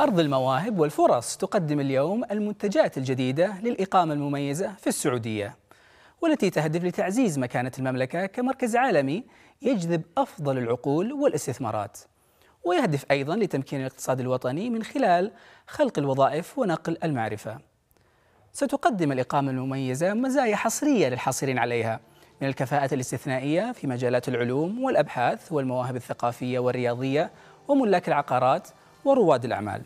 أرض المواهب والفرص تقدم اليوم المنتجات الجديدة للإقامة المميزة في السعودية والتي تهدف لتعزيز مكانة المملكة كمركز عالمي يجذب أفضل العقول والاستثمارات ويهدف أيضا لتمكين الاقتصاد الوطني من خلال خلق الوظائف ونقل المعرفة ستقدم الإقامة المميزة مزايا حصرية للحاصلين عليها من الكفاءة الاستثنائية في مجالات العلوم والأبحاث والمواهب الثقافية والرياضية وملاك العقارات ورواد الأعمال